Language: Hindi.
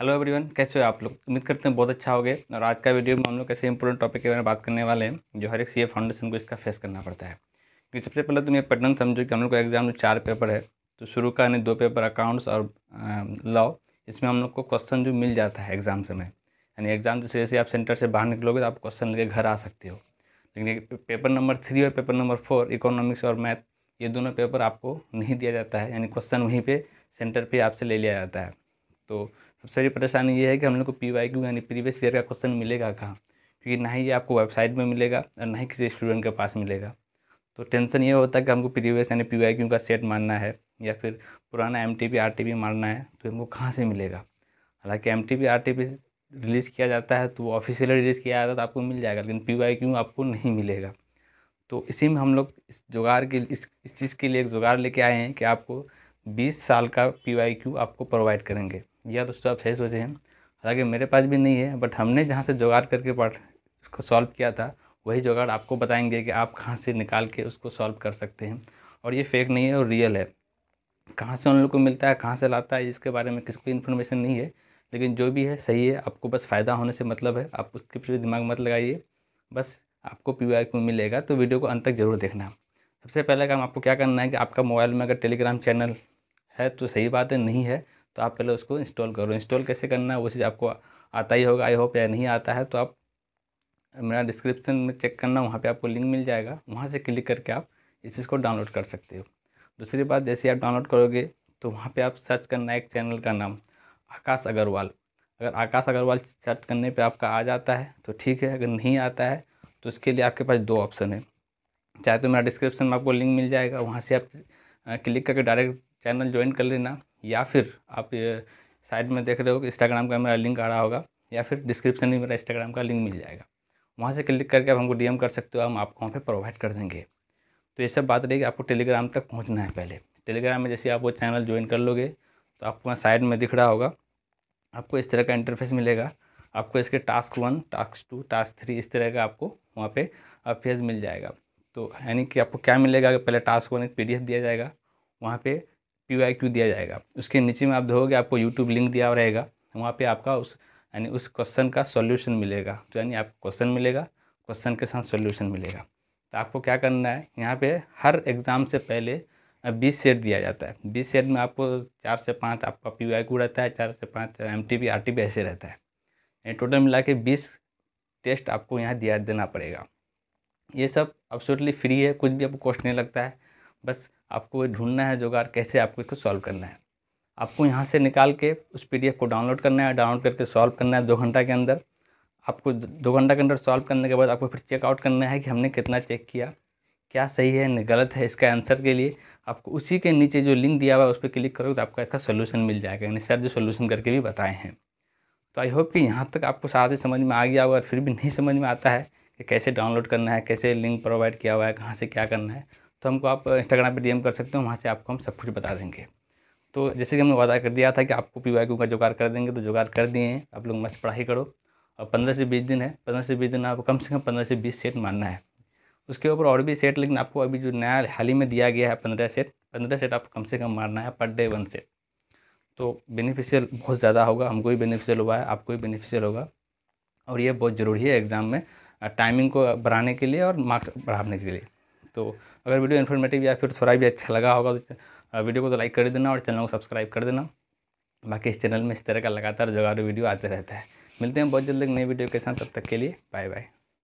हेलो एवरीवन कैसे हो आप लोग उम्मीद करते हैं बहुत अच्छा होगे और आज का वीडियो में हम लोग ऐसे इंपॉर्टेंट टॉपिक के बारे में बात करने वाले हैं जो हर एक सीए फाउंडेशन को इसका फेस करना पड़ता है क्योंकि सबसे पहले तुम तो ये पैटर्न समझो कि हम लोग का एग्जाम में चार पेपर है तो शुरू का यानी दो पेपर अकाउंट्स और लॉ इसमें हम लोग को क्वेश्चन जो मिल जाता है एग्जाम समय यानी एग्जाम जैसे जैसे आप सेंटर से बाहर निकलोगे तो आप क्वेश्चन लेके घर आ सकते हो लेकिन पेपर नंबर थ्री और पेपर नंबर फोर इकोनॉमिक्स और मैथ ये दोनों पेपर आपको नहीं दिया जाता है यानी क्वेश्चन वहीं पर सेंटर पर आपसे ले लिया जाता है तो सबसे बड़ी परेशानी ये है कि हम लोग को पी वाई क्यू यानी प्रीवियस ईयर का क्वेश्चन मिलेगा कहाँ क्योंकि ना ही ये आपको वेबसाइट में मिलेगा और ना ही किसी स्टूडेंट के पास मिलेगा तो टेंशन ये होता है कि हमको प्रीवियस यानी पी वाई क्यू का सेट मानना है या फिर पुराना M T P R T P मानना है तो हमको कहाँ से मिलेगा हालाँकि M T P R T P release किया जाता है तो वो ऑफिशियली रिलीज़ किया जाता है तो आपको मिल जाएगा लेकिन पी वाई क्यू आपको नहीं मिलेगा तो इसी में हम लोग इस जुगाड़ के इस इस चीज़ के लिए एक जुगाड़ लेके आए हैं कि आपको 20 साल का पी वाई क्यू आपको प्रोवाइड करेंगे या तो सब सही सोचे हैं हालांकि मेरे पास भी नहीं है बट हमने जहाँ से जुगाड़ करके पढ़ उसको सॉल्व किया था वही जुगाड़ आपको बताएंगे कि आप कहाँ से निकाल के उसको सॉल्व कर सकते हैं और ये फेक नहीं है और रियल है कहाँ से उन लोग को मिलता है कहाँ से लाता है इसके बारे में किसी को इन्फॉर्मेशन नहीं है लेकिन जो भी है सही है आपको बस फ़ायदा होने से मतलब है आप उसके पीछे दिमाग मत लगाइए बस आपको पी क्यू मिलेगा तो वीडियो को अंत तक ज़रूर देखना सबसे पहला काम आपको क्या करना है कि आपका मोबाइल में अगर टेलीग्राम चैनल है तो सही बात है नहीं है तो आप पहले उसको इंस्टॉल करो इंस्टॉल कैसे करना है वो चीज़ आपको आता ही होगा आई होप या नहीं आता है तो आप मेरा डिस्क्रिप्शन में चेक करना वहाँ पे आपको लिंक मिल जाएगा वहाँ से क्लिक करके आप इस चीज़ को डाउनलोड कर सकते हो दूसरी बात जैसे आप डाउनलोड करोगे तो वहाँ पर आप सर्च करना है एक चैनल का नाम आकाश अग्रवाल अगर आकाश अग्रवाल सर्च करने पर आपका आ जाता है तो ठीक है अगर नहीं आता है तो उसके लिए आपके पास दो ऑप्शन है चाहे तो मेरा डिस्क्रिप्शन में आपको लिंक मिल जाएगा वहाँ से आप क्लिक करके डायरेक्ट चैनल ज्वाइन कर लेना या फिर आप साइड में देख रहे हो कि इंस्टाग्राम का मेरा लिंक आ रहा होगा या फिर डिस्क्रिप्शन में मेरा इंस्टाग्राम का लिंक मिल जाएगा वहाँ से क्लिक करके आप हमको डीएम कर सकते हो हम आपको वहाँ पर प्रोवाइड कर देंगे तो ये सब बात रहेगी आपको टेलीग्राम तक पहुँचना है पहले टेलीग्राम में जैसे आप वो चैनल ज्वाइन कर लोगे तो आपको वहाँ साइड में दिख रहा होगा आपको इस तरह का इंटरफेस मिलेगा आपको इसके task one task two task three इस तरह का आपको वहाँ पे फेज मिल जाएगा तो यानी कि आपको क्या मिलेगा पहले टास्क वन एक पीडीएफ दिया जाएगा वहाँ पे पी आई क्यू दिया जाएगा उसके नीचे में आप देखोगे आपको यूट्यूब लिंक दिया रहेगा वहाँ पे आपका उस यानी उस क्वेश्चन का सॉल्यूशन मिलेगा तो यानी आपको क्वेश्चन मिलेगा क्वेश्चन के साथ सॉल्यूशन मिलेगा तो आपको क्या करना है यहाँ पे हर एग्ज़ाम से पहले बीस सेट दिया जाता है बीस सेट में आपको चार से पाँच आपका पी आई क्यू रहता है चार से पाँच M T P R T P ऐसे रहता है यानी टोटल मिला के बीस टेस्ट आपको यहाँ दिया देना पड़ेगा ये सब अब्सोल्युटली फ्री है कुछ भी आपको कॉस्ट नहीं लगता है बस आपको ढूंढना है जोगाड़ कैसे आपको इसको सॉल्व करना है आपको यहाँ से निकाल के उस पी को डाउनलोड करना है डाउनलोड करके सॉल्व करना है दो घंटा के अंदर आपको दो घंटा के अंदर सॉल्व करने के बाद आपको फिर चेकआउट करना है कि हमने कितना चेक किया क्या सही है गलत है इसका आंसर के लिए आपको उसी के नीचे जो लिंक दिया हुआ है उस पर क्लिक करोगे तो आपका इसका सोल्यूशन मिल जाएगा यानी सर जो सोल्यूशन करके भी बताए हैं तो आई होप कि यहाँ तक आपको सारे समझ में आ गया होगा फिर भी नहीं समझ में आता है कि कैसे डाउनलोड करना है कैसे लिंक प्रोवाइड किया हुआ है कहाँ से क्या करना है तो हमको आप इंस्टाग्राम पर डी कर सकते हो वहाँ से आपको हम सब कुछ बता देंगे तो जैसे कि हमने वादा कर दिया था कि आपको पी वाई का जुगाड़ कर देंगे तो जुगाड़ कर दिए हैं आप लोग मस्त पढ़ाई करो और पंद्रह से बीस दिन है पंद्रह से बीस दिन आपको कम से कम पंद्रह से बीस सेट मानना है उसके ऊपर और भी सेट लेकिन आपको अभी जो नया हाल ही में दिया गया है पंद्रह सेट पंद्रह सेट आपको कम से कम मारना है पर डे वन सेट तो बेनिफिशियल बहुत ज़्यादा होगा हमको भी बेनिफिशियल हुआ है आपको भी बेनिफिशियल होगा और ये बहुत ज़रूरी है एग्ज़ाम में टाइमिंग को बढ़ाने के लिए और मार्क्स बढ़ाने के लिए तो अगर वीडियो इन्फॉर्मेटिव या फिर थोड़ा भी अच्छा लगा होगा तो वीडियो को तो लाइक कर देना और चैनल को सब्सक्राइब कर देना बाकी इस चैनल में इस तरह का लगातार जोगाड़ू वीडियो आते रहता है मिलते हैं बहुत जल्द एक नई वीडियो के साथ तब तक के लिए बाय बाय